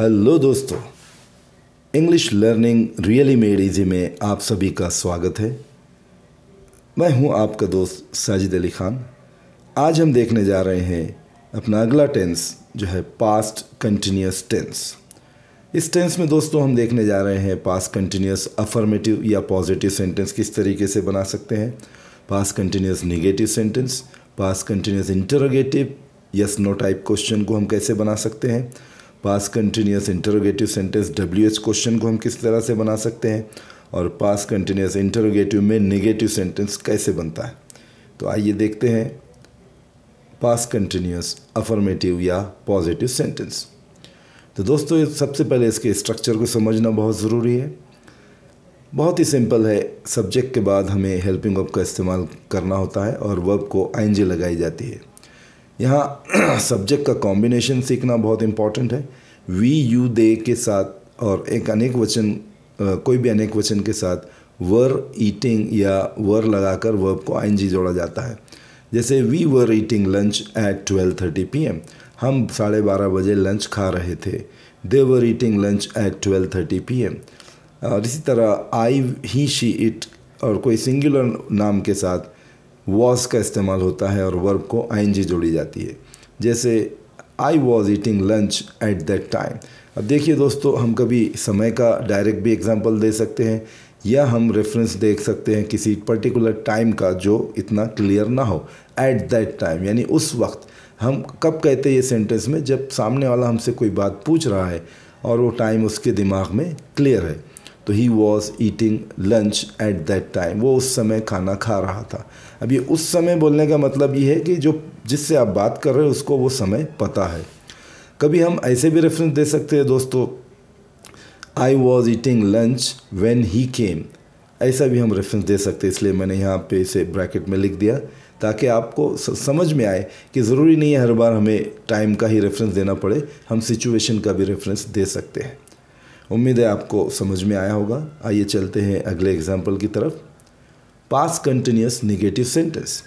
Hello दोस्तों English learning really made easy में आप सभी का स्वागत है मैं हूं आपका दोस्त साजिद अली खान आज हम देखने जा रहे हैं अपना अगला टेंस जो है पास्ट कंटिन्यूस टेंस इस टेंस में दोस्तों हम देखने जा रहे हैं पास्ट कंटिन्यूस अफर्मेटिव या पॉजिटिव सेंटेंस किस तरीके से बना सकते हैं past continuous negative sentence past continuous interrogative yes no type question को हम कैसे बना सकते हैं past continuous interrogative sentence W H question को हम किस तरह से बना सकते हैं और पास कंटिन्यूस इंटरोगेटिव में नेगेटिव सेंटेंस कैसे बनता है तो आइए देखते हैं पास कंटिन्यूस अफर्मेटिव या पॉजिटिव सेंटेंस तो दोस्तों सबसे पहले इसके स्ट्रक्चर को समझना बहुत ज़रूरी है बहुत ही सिंपल है सब्जेक्ट के बाद हमें हेल्पिंग वर्ब का इस्तेमाल करना होता है और वर्ब को आई लगाई जाती है यहाँ सब्जेक्ट का कॉम्बिनेशन सीखना बहुत इम्पॉर्टेंट है वी यू दे के साथ और एक अनेक वचन कोई भी अनेक वचन के साथ वर ईटिंग या वर लगाकर वर्ब को आई जोड़ा जाता है जैसे we were eating lunch at twelve thirty P M हम साढ़े बारह बजे लंच खा रहे थे they were eating lunch at twelve thirty P M और इसी तरह आई ही शी इट और कोई सिंगुलर नाम के साथ वॉज का इस्तेमाल होता है और वर्ब को आई जोड़ी जाती है जैसे I was eating lunch at that time अब देखिए दोस्तों हम कभी समय का डायरेक्ट भी एग्जाम्पल दे सकते हैं या हम रेफरेंस देख सकते हैं किसी पर्टिकुलर टाइम का जो इतना क्लियर ना हो एट दैट टाइम यानी उस वक्त हम कब कहते हैं ये सेंटेंस में जब सामने वाला हमसे कोई बात पूछ रहा है और वो टाइम उसके दिमाग में क्लियर है तो he was eating lunch at that time वो उस समय खाना खा रहा था अब ये उस समय बोलने का मतलब ये है कि जो जिससे आप बात कर रहे हैं उसको वो समय पता है कभी हम ऐसे भी रेफरेंस दे सकते हैं दोस्तों I was eating lunch when he came ऐसा भी हम रेफरेंस दे सकते हैं इसलिए मैंने यहाँ पे इसे ब्रैकेट में लिख दिया ताकि आपको समझ में आए कि ज़रूरी नहीं है हर बार हमें टाइम का ही रेफरेंस देना पड़े हम सिचुएशन का भी रेफरेंस दे सकते हैं उम्मीद है आपको समझ में आया होगा आइए चलते हैं अगले एग्जाम्पल की तरफ पास कंटिन्यूस निगेटिव सेंटेंस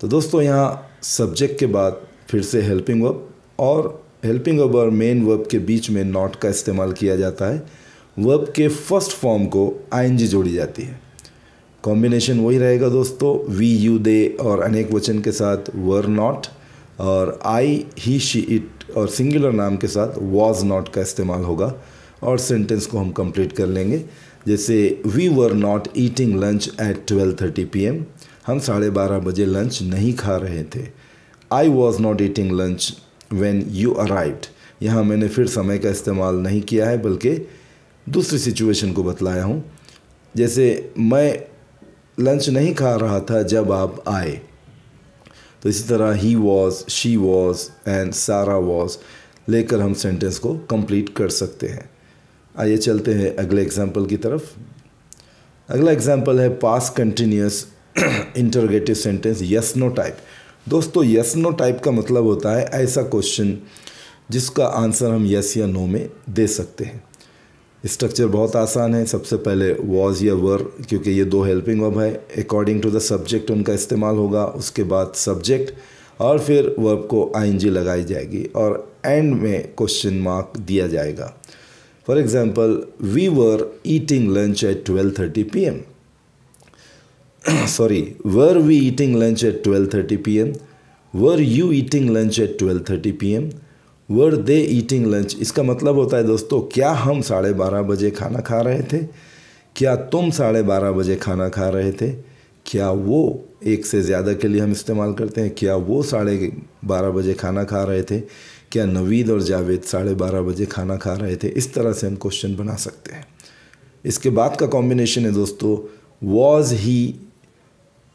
तो दोस्तों यहाँ सब्जेक्ट के बाद फिर से हेल्पिंग वर्ब और हेल्पिंग वर्ब और मेन वर्ब के बीच में नॉट का इस्तेमाल किया जाता है वर्ब के फर्स्ट फॉर्म को आईएनजी जोड़ी जाती है कॉम्बिनेशन वही रहेगा दोस्तों वी यू दे और अनेक वचन के साथ वर नॉट और आई ही शी इट और सिंगुलर नाम के साथ वॉज नॉट का इस्तेमाल होगा और सेंटेंस को हम कंप्लीट कर लेंगे जैसे we were not eating lunch at twelve thirty P M हम साढ़े बारह बजे लंच नहीं खा रहे थे I was not eating lunch when you arrived यहाँ मैंने फिर समय का इस्तेमाल नहीं किया है बल्कि दूसरी सिचुएशन को बतलाया हूँ जैसे मैं लंच नहीं खा रहा था जब आप आए तो इसी तरह he was she was and Sara was लेकर हम सेंटेंस को कंप्लीट कर सकते हैं आइए चलते हैं अगले एग्जाम्पल की तरफ अगला एग्जाम्पल है past continuous interrogative sentence yes no type दोस्तों यस नो टाइप का मतलब होता है ऐसा क्वेश्चन जिसका आंसर हम यस या नो में दे सकते हैं स्ट्रक्चर बहुत आसान है सबसे पहले वॉज या वर क्योंकि ये दो हेल्पिंग वर्ब है अकॉर्डिंग टू द सब्जेक्ट उनका इस्तेमाल होगा उसके बाद सब्जेक्ट और फिर वर्ब को आईएनजी लगाई जाएगी और एंड में क्वेश्चन मार्क दिया जाएगा For example, we were eating lunch at 12:30 p.m. Sorry, were we eating lunch at 12:30 p.m.? Were you eating lunch at 12:30 p.m.? Were they eating lunch इसका मतलब होता है दोस्तों क्या हम साढ़े बारह बजे खाना खा रहे थे क्या तुम साढ़े बारह बजे खाना खा रहे थे क्या वो एक से ज़्यादा के लिए हम इस्तेमाल करते हैं क्या वो साढ़े बारह बजे खाना खा रहे थे क्या नवीद और जावेद साढ़े बारह बजे खाना खा रहे थे इस तरह से हम क्वेश्चन बना सकते हैं इसके बाद का कॉम्बिनेशन है दोस्तों was he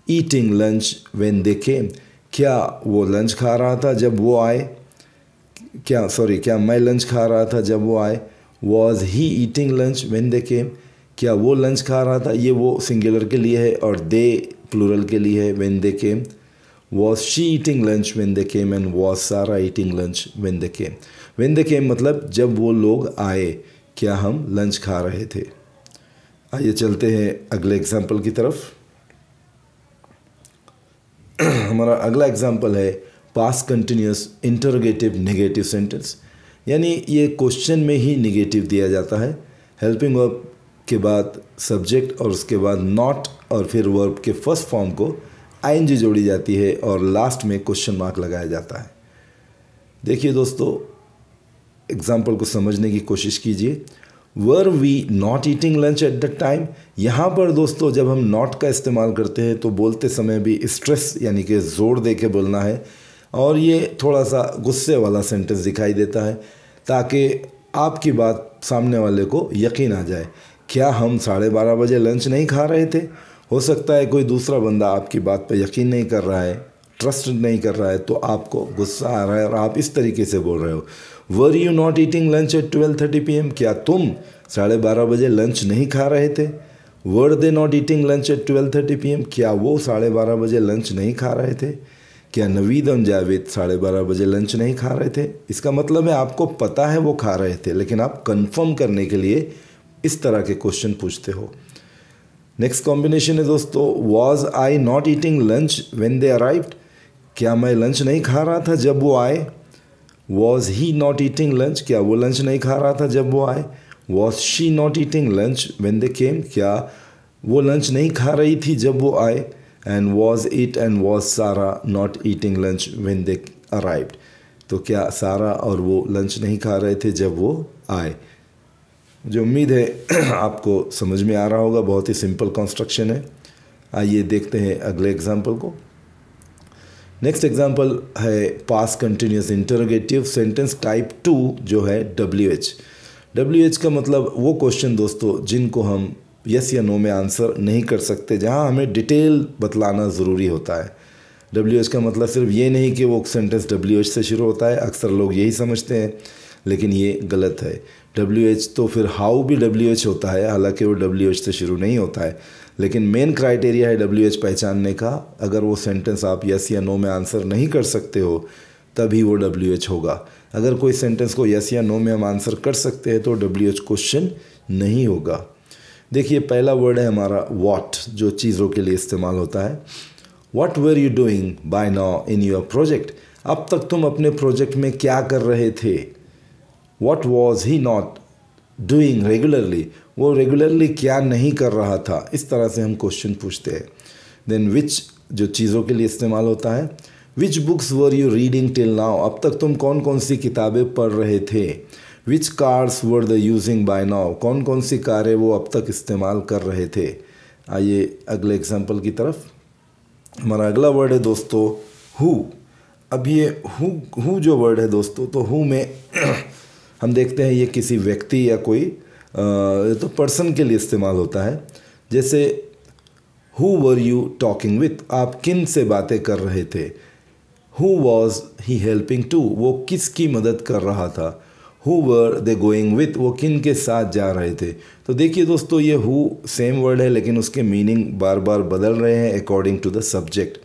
eating lunch when they came क्या वो लंच खा रहा था जब वो आए क्या सॉरी क्या मैं लंच खा रहा था जब वो आए was he eating lunch when they came क्या वो लंच खा रहा था ये वो सिंगुलर के लिए है और दे प्लूरल के लिए है when they came was she eating lunch when they came and was Sara eating lunch when they came when they came मतलब जब वो लोग आए क्या हम लंच खा रहे थे आइए चलते हैं अगले एग्जाम्पल की तरफ हमारा अगला एग्जाम्पल है past continuous interrogative negative sentence यानी ये क्वेश्चन में ही निगेटिव दिया जाता है हेल्पिंग वर्ब के बाद सब्जेक्ट और उसके बाद नॉट और फिर वर्ब के फर्स्ट फॉर्म को आईएनजी जोड़ी जाती है और लास्ट में क्वेश्चन मार्क लगाया जाता है देखिए दोस्तों एग्जाम्पल को समझने की कोशिश कीजिए were we not eating lunch at the time यहाँ पर दोस्तों जब हम नॉट का इस्तेमाल करते हैं तो बोलते समय भी स्ट्रेस यानी कि जोर दे के बोलना है और ये थोड़ा सा गुस्से वाला सेंटेंस दिखाई देता है ताकि आपकी बात सामने वाले को यकीन आ जाए क्या हम साढ़े बारह बजे लंच नहीं खा रहे थे हो सकता है कोई दूसरा बंदा आपकी बात पर यकीन नहीं कर रहा है ट्रस्ट नहीं कर रहा है तो आपको गुस्सा आ रहा है और आप इस तरीके से बोल रहे हो were you not eating lunch at twelve thirty P M क्या तुम साढ़े बारह बजे लंच नहीं खा रहे थे were they not eating lunch at twelve thirty P M क्या वो साढ़े बारह बजे लंच नहीं खा रहे थे क्या नवीद और जावेद साढ़े बारह बजे लंच नहीं खा रहे थे इसका मतलब है आपको पता है वो खा रहे थे लेकिन आप कन्फर्म करने के लिए इस तरह के क्वेश्चन पूछते हो नेक्स्ट कॉम्बिनेशन है दोस्तों was I not eating lunch when they arrived क्या मैं लंच नहीं खा रहा था जब वो आए was he not eating lunch क्या वो लंच नहीं खा रहा था जब वो आए was she not eating lunch when they came क्या वो लंच नहीं खा रही थी जब वो आए and was it and was Sara not eating lunch when they arrived तो क्या सारा और वो लंच नहीं खा रहे थे जब वो आए मुझे उम्मीद है आपको समझ में आ रहा होगा बहुत ही सिंपल कंस्ट्रक्शन है आइए देखते हैं अगले एग्जाम्पल को नेक्स्ट एग्जाम्पल है past continuous interrogative sentence type two जो है डब्ल्यू एच डब्ल्यू एच का मतलब वो क्वेश्चन दोस्तों जिनको हम यस या नो में आंसर नहीं कर सकते जहाँ हमें डिटेल बतलाना ज़रूरी होता है डब्ल्यू एच का मतलब सिर्फ ये नहीं कि वो सेंटेंस डब्ल्यू एच से शुरू होता है अक्सर लोग यही समझते हैं लेकिन ये गलत है डब्ल्यू एच तो फिर हाउ भी डब्ल्यू एच होता है हालांकि वो डब्ल्यू एच से शुरू नहीं होता है लेकिन मेन क्राइटेरिया है डब्ल्यू एच पहचानने का अगर वो सेंटेंस आप यस या नो में आंसर नहीं कर सकते हो तभी वो डब्ल्यू एच होगा अगर कोई सेंटेंस को यस या नो में हम आंसर कर सकते हैं तो डब्ल्यू एच क्वेश्चन नहीं होगा देखिए पहला वर्ड है हमारा वॉट जो चीज़ों के लिए इस्तेमाल होता है what were you doing by now in your project अब तक तुम अपने प्रोजेक्ट में क्या कर रहे थे what was he not doing regularly वो रेगुलरली क्या नहीं कर रहा था इस तरह से हम क्वेश्चन पूछते हैं देन विच जो चीज़ों के लिए इस्तेमाल होता है which books were you reading till now अब तक तुम कौन कौन सी किताबें पढ़ रहे थे which cars were they using by now कौन कौन सी कारें वो अब तक इस्तेमाल कर रहे थे आइए अगले एग्जाम्पल की तरफ हमारा अगला वर्ड है दोस्तों हु अब ये हु जो वर्ड है दोस्तों तो हु में हम देखते हैं ये किसी व्यक्ति या कोई तो पर्सन के लिए इस्तेमाल होता है जैसे who were you talking with आप किन से बातें कर रहे थे who was he helping to वो किसकी मदद कर रहा था who were they going with वो किन के साथ जा रहे थे तो देखिए दोस्तों ये हु सेम वर्ड है लेकिन उसके मीनिंग बार बार बदल रहे हैं अकॉर्डिंग टू द सब्जेक्ट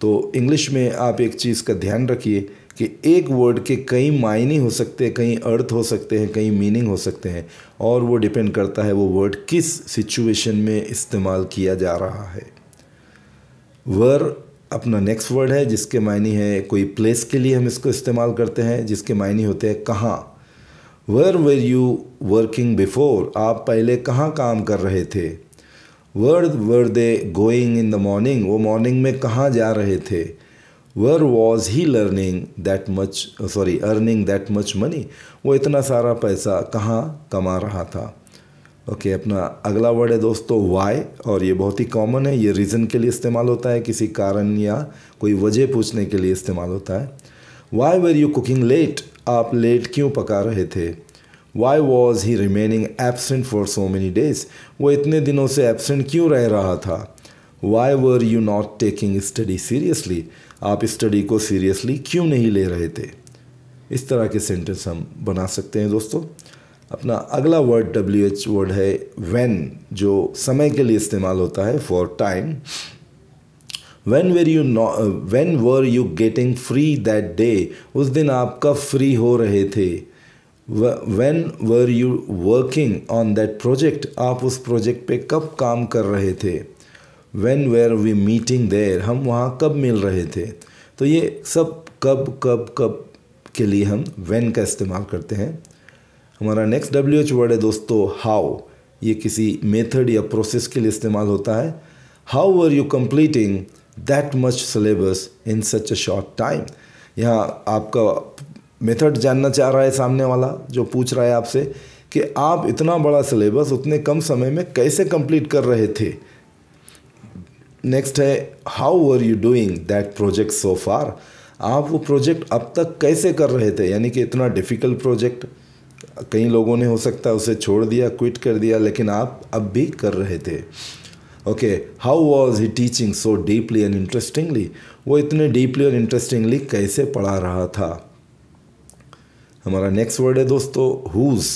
तो इंग्लिश में आप एक चीज़ का ध्यान रखिए कि एक वर्ड के कई मायने हो सकते हैं कई अर्थ हो सकते हैं कई मीनिंग हो सकते हैं और वो डिपेंड करता है वो वर्ड किस सिचुएशन में इस्तेमाल किया जा रहा है वर अपना नेक्स्ट वर्ड है जिसके मायने है कोई प्लेस के लिए हम इसको इस्तेमाल करते हैं जिसके मायने होते हैं कहाँ where were you working before आप पहले कहाँ काम कर रहे थे where were they going in the morning वो मॉर्निंग में कहाँ जा रहे थे where was he learning that much sorry earning that much money वो इतना सारा पैसा कहाँ कमा रहा था ओके okay, अपना अगला वर्ड है दोस्तों वाई और ये बहुत ही कॉमन है ये रीज़न के लिए इस्तेमाल होता है किसी कारण या कोई वजह पूछने के लिए इस्तेमाल होता है why were you cooking late आप लेट क्यों पका रहे थे why was he remaining absent for so many days वो इतने दिनों से एबसेंट क्यों रह रहा था why were you not taking study seriously आप स्टडी को सीरियसली क्यों नहीं ले रहे थे इस तरह के सेंटेंस हम बना सकते हैं दोस्तों अपना अगला वर्ड डब्ल्यू एच वर्ड है वैन जो समय के लिए इस्तेमाल होता है for time when were you no when were you getting free that day उस दिन आप कब फ्री हो रहे थे when were you working on that project आप उस प्रोजेक्ट पे कब काम कर रहे थे when were we meeting there हम वहाँ कब मिल रहे थे तो ये सब कब कब कब के लिए हम वेन का इस्तेमाल करते हैं हमारा नेक्स्ट डब्ल्यू एच वर्ड है दोस्तों हाउ ये किसी मेथड या प्रोसेस के लिए इस्तेमाल होता है how are you completing that much syllabus in such a short time यहाँ आपका मेथड जानना चाह रहा है सामने वाला जो पूछ रहा है आपसे कि आप इतना बड़ा सिलेबस उतने कम समय में कैसे कंप्लीट कर रहे थे नेक्स्ट है how are you doing that project so far आप वो प्रोजेक्ट अब तक कैसे कर रहे थे यानी कि इतना डिफ़िकल्ट प्रोजेक्ट कई लोगों ने हो सकता है उसे छोड़ दिया क्विट कर दिया लेकिन आप अब भी कर रहे थे okay how was he teaching so deeply and interestingly वो इतने डीपली और इंटरेस्टिंगली कैसे पढ़ा रहा था हमारा नेक्स्ट वर्ड है दोस्तों हुज़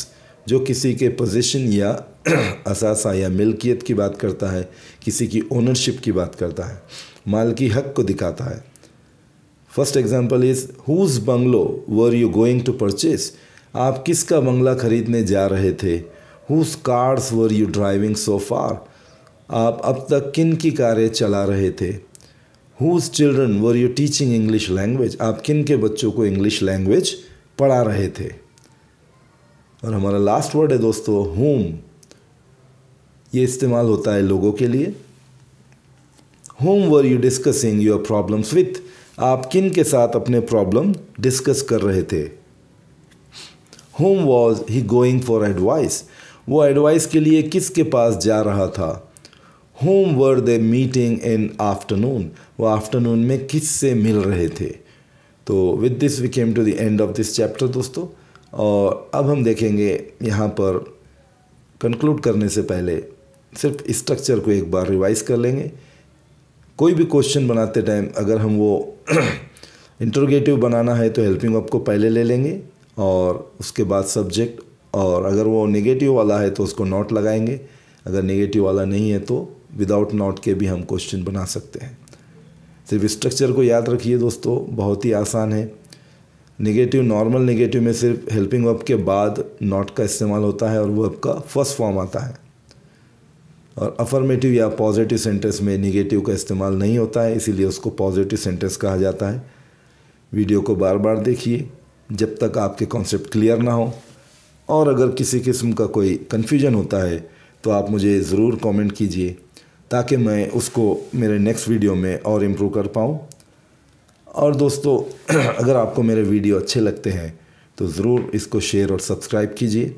जो किसी के पोजीशन या असासा या मिल्कियत की बात करता है किसी की ओनरशिप की बात करता है माल की हक को दिखाता है first example is whose bungalow were you going to purchase आप किसका बंगला खरीदने जा रहे थे whose cars were you driving so far आप अब तक किन की कारें चला रहे थे whose children were you teaching English language आप किन के बच्चों को इंग्लिश लैंग्वेज पढ़ा रहे थे और हमारा लास्ट वर्ड है दोस्तों होम ये इस्तेमाल होता है लोगों के लिए whom were you discussing your problems with आप किन के साथ अपने प्रॉब्लम डिस्कस कर रहे थे whom was he going for advice वो एडवाइस के लिए किसके पास जा रहा था whom were they meeting in afternoon वो आफ्टरनून में किस से मिल रहे थे तो with this we came to the end of this chapter दोस्तों और अब हम देखेंगे यहाँ पर कंक्लूड करने से पहले सिर्फ स्ट्रक्चर को एक बार रिवाइज कर लेंगे कोई भी क्वेश्चन बनाते टाइम अगर हम वो इंटरोगेटिव बनाना है तो हेल्पिंग ऑप को पहले ले लेंगे और उसके बाद सब्जेक्ट और अगर वो नेगेटिव वाला है तो उसको नॉट लगाएंगे अगर नेगेटिव वाला नहीं है तो विदाउट नॉट के भी हम क्वेश्चन बना सकते हैं सिर्फ स्ट्रक्चर को याद रखिए दोस्तों बहुत ही आसान है नेगेटिव नॉर्मल नेगेटिव में सिर्फ हेल्पिंग वर्ब के बाद नॉट का इस्तेमाल होता है और वो का फर्स्ट फॉर्म आता है और अफर्मेटिव या पॉजिटिव सेंटेंस में नेगेटिव का इस्तेमाल नहीं होता है इसीलिए उसको पॉजिटिव सेंटेंस कहा जाता है वीडियो को बार बार देखिए जब तक आपके कॉन्सेप्ट क्लियर ना हो और अगर किसी किस्म का कोई कन्फ्यूजन होता है तो आप मुझे ज़रूर कमेंट कीजिए ताकि मैं उसको मेरे नेक्स्ट वीडियो में और इम्प्रूव कर पाऊँ और दोस्तों अगर आपको मेरे वीडियो अच्छे लगते हैं तो ज़रूर इसको शेयर और सब्सक्राइब कीजिए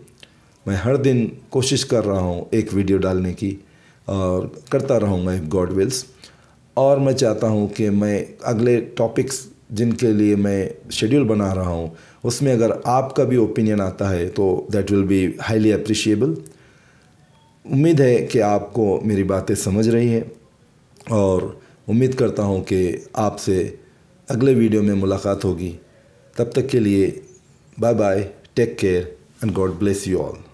मैं हर दिन कोशिश कर रहा हूँ एक वीडियो डालने की और करता रहूँगा इफ़ गॉड विल्स और मैं चाहता हूँ कि मैं अगले टॉपिक्स जिनके लिए मैं शेड्यूल बना रहा हूँ उसमें अगर आपका भी ओपिनियन आता है तो that will be highly appreciable उम्मीद है कि आपको मेरी बातें समझ रही है और उम्मीद करता हूँ कि आपसे अगले वीडियो में मुलाकात होगी तब तक के लिए bye bye take care and God bless you all